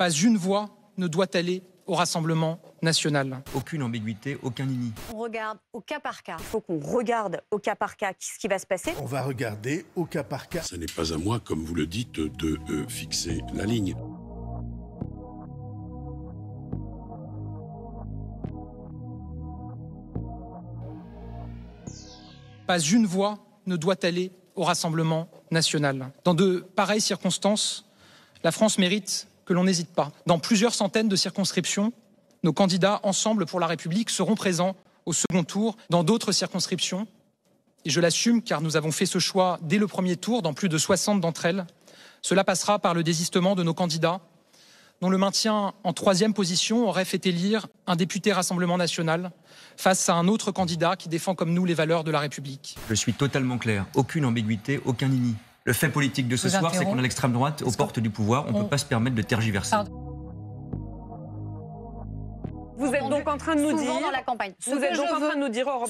Pas une voix ne doit aller au Rassemblement national. Aucune ambiguïté, aucun nini. On regarde au cas par cas. Il faut qu'on regarde au cas par cas ce qui va se passer. On va regarder au cas par cas. Ce n'est pas à moi, comme vous le dites, de euh, fixer la ligne. Pas une voix ne doit aller au Rassemblement national. Dans de pareilles circonstances, la France mérite que l'on n'hésite pas. Dans plusieurs centaines de circonscriptions, nos candidats ensemble pour la République seront présents au second tour dans d'autres circonscriptions. Et je l'assume car nous avons fait ce choix dès le premier tour dans plus de 60 d'entre elles. Cela passera par le désistement de nos candidats, dont le maintien en troisième position aurait fait élire un député Rassemblement national face à un autre candidat qui défend comme nous les valeurs de la République. Je suis totalement clair, aucune ambiguïté, aucun ini. Le fait politique de ce soir, c'est qu'on a l'extrême droite aux portes du pouvoir. On ne peut pas se permettre de tergiverser. Vous êtes donc en train de nous dire dans en train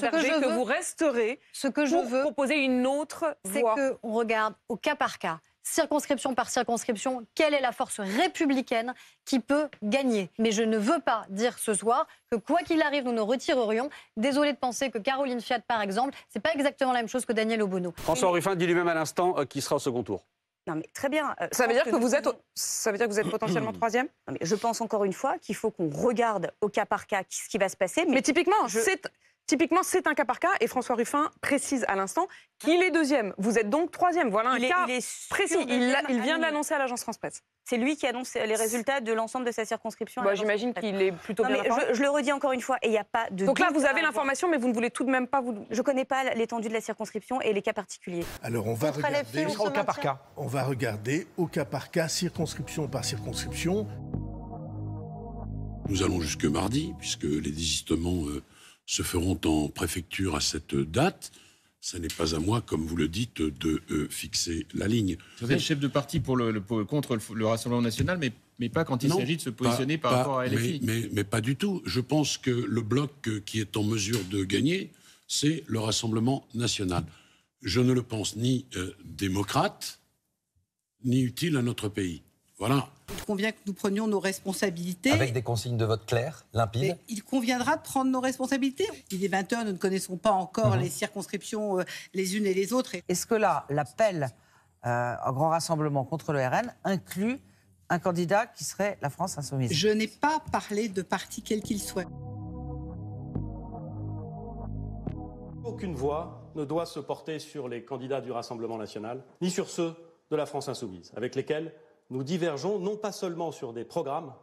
dire, Berger, que, vous resterez ce que je pour veux, proposer une autre voie. C'est qu'on regarde au cas par cas circonscription par circonscription, quelle est la force républicaine qui peut gagner. Mais je ne veux pas dire ce soir que quoi qu'il arrive, nous nous retirerions. Désolé de penser que Caroline Fiat, par exemple, n'est pas exactement la même chose que Daniel Obono. François Ruffin dit lui-même à l'instant euh, qu'il sera au second tour. Non mais très bien. Euh, ça, veut dire que, vous êtes, ça veut dire que vous êtes potentiellement troisième Je pense encore une fois qu'il faut qu'on regarde au cas par cas ce qui va se passer. Mais, typiquement, c'est Typiquement, c'est un cas par cas et François Ruffin précise à l'instant qu'il est deuxième. Vous êtes donc troisième. Voilà un il cas précis. Il, vient de l'annoncer à l'agence France-Presse. C'est lui qui annonce les résultats de l'ensemble de sa circonscription. Bah, J'imagine qu'il est plutôt bien. je, le redis encore une fois, et il n'y a pas de. Donc là, vous avez l'information, mais vous ne voulez tout de même pas vous. Je ne connais pas l'étendue de la circonscription et les cas particuliers. Alors on va regarder. au cas par cas. On va regarder au cas par cas, circonscription par circonscription. Nous allons jusque mardi, puisque les désistements euh, se feront en préfecture à cette date. Ce n'est pas à moi, comme vous le dites, de euh, fixer la ligne. Vous êtes chef de parti pour le, contre le, Rassemblement national, mais, pas quand il s'agit de se positionner par rapport à LFI. Mais, pas du tout. Je pense que le bloc euh, qui est en mesure de gagner, c'est le Rassemblement national. Je ne le pense ni euh, démocrate, ni utile à notre pays. Il convient que nous prenions nos responsabilités. Avec des consignes de vote claires, limpides. Mais il conviendra de prendre nos responsabilités. Il est 20h, nous ne connaissons pas encore mhm. les circonscriptions euh, les unes et les autres. Est-ce que là, l'appel euh, au grand rassemblement contre le RN inclut un candidat qui serait la France insoumise Je n'ai pas parlé de parti quel qu'il soit. Aucune voix ne doit se porter sur les candidats du Rassemblement national, ni sur ceux de la France insoumise, avec lesquels nous divergeons non pas seulement sur des programmes,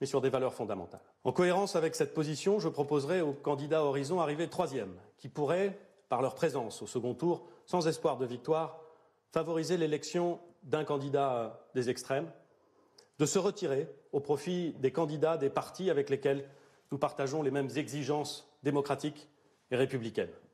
mais sur des valeurs fondamentales. En cohérence avec cette position, je proposerai aux candidats Horizon arrivés troisième, qui pourraient, par leur présence au second tour, sans espoir de victoire, favoriser l'élection d'un candidat des extrêmes, de se retirer au profit des candidats des partis avec lesquels nous partageons les mêmes exigences démocratiques et républicaines.